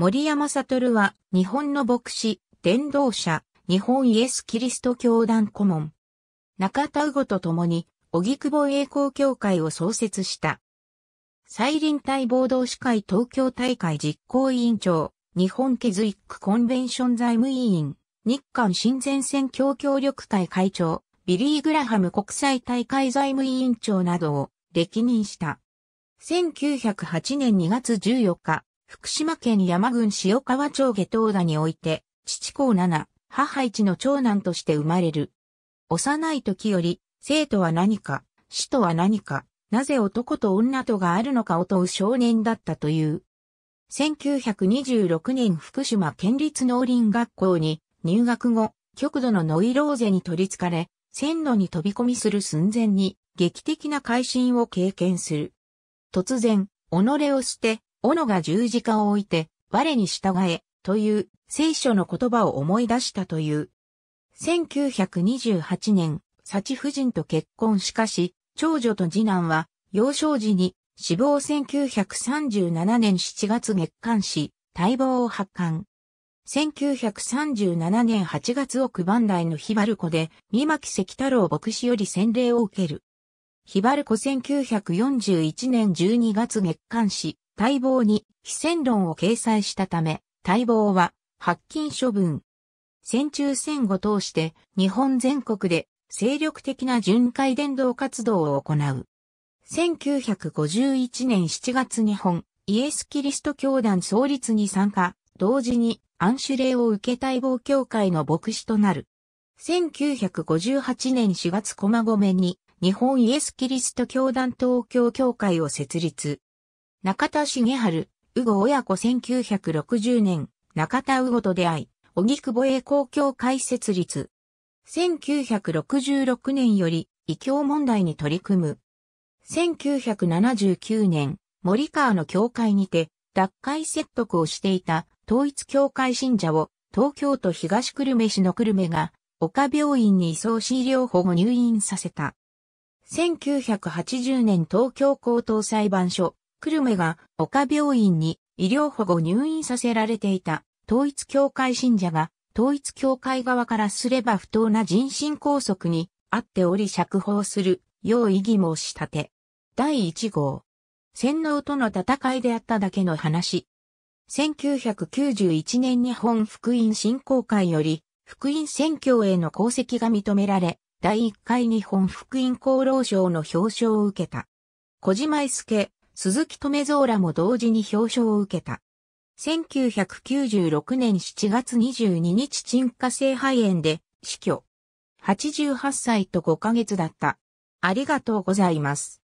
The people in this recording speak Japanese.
森山悟は、日本の牧師、伝道者、日本イエス・キリスト教団顧問。中田魚と共に、荻窪栄光協会を創設した。再臨隊暴動司会東京大会実行委員長、日本ケズイックコンベンション財務委員、日韓親善選協協力会会長、ビリー・グラハム国際大会財務委員長などを歴任した。1908年2月14日、福島県山郡塩川町下東田において、父校七、母一の長男として生まれる。幼い時より、生徒は何か、死とは何か、なぜ男と女とがあるのかを問う少年だったという。1926年福島県立農林学校に入学後、極度のノイローゼに取りつかれ、線路に飛び込みする寸前に劇的な改心を経験する。突然、己を捨て、斧が十字架を置いて、我に従え、という聖書の言葉を思い出したという。1928年、幸夫人と結婚しかし、長女と次男は、幼少時に死亡1937年7月月刊誌、待望を発刊。1937年8月奥番台のヒバルコで、三巻関太郎牧師より洗礼を受ける。ヒバルコ1941年12月月刊誌、待望に非戦論を掲載したため、待望は発禁処分。戦中戦後通して日本全国で精力的な巡回伝道活動を行う。1951年7月日本イエス・キリスト教団創立に参加、同時にュ守礼を受け待望協会の牧師となる。1958年4月駒込に日本イエス・キリスト教団東京協会を設立。中田重春、宇後親子1960年、中田宇後と出会い、荻保へ公共開設立。1966年より、異教問題に取り組む。1979年、森川の教会にて、脱会説得をしていた統一教会信者を東京都東久留米市の久留米が岡病院に移送し医療保護入院させた。1980年東京高等裁判所久留米が岡病院に医療保護入院させられていた統一教会信者が統一教会側からすれば不当な人身拘束にあっており釈放するよう異議申し立て。第1号。洗脳との戦いであっただけの話。1991年日本福音振興会より福音宣教への功績が認められ、第1回日本福音厚労省の表彰を受けた。小島伊助、鈴木留蔵らも同時に表彰を受けた。1996年7月22日鎮火性肺炎で死去。88歳と5ヶ月だった。ありがとうございます。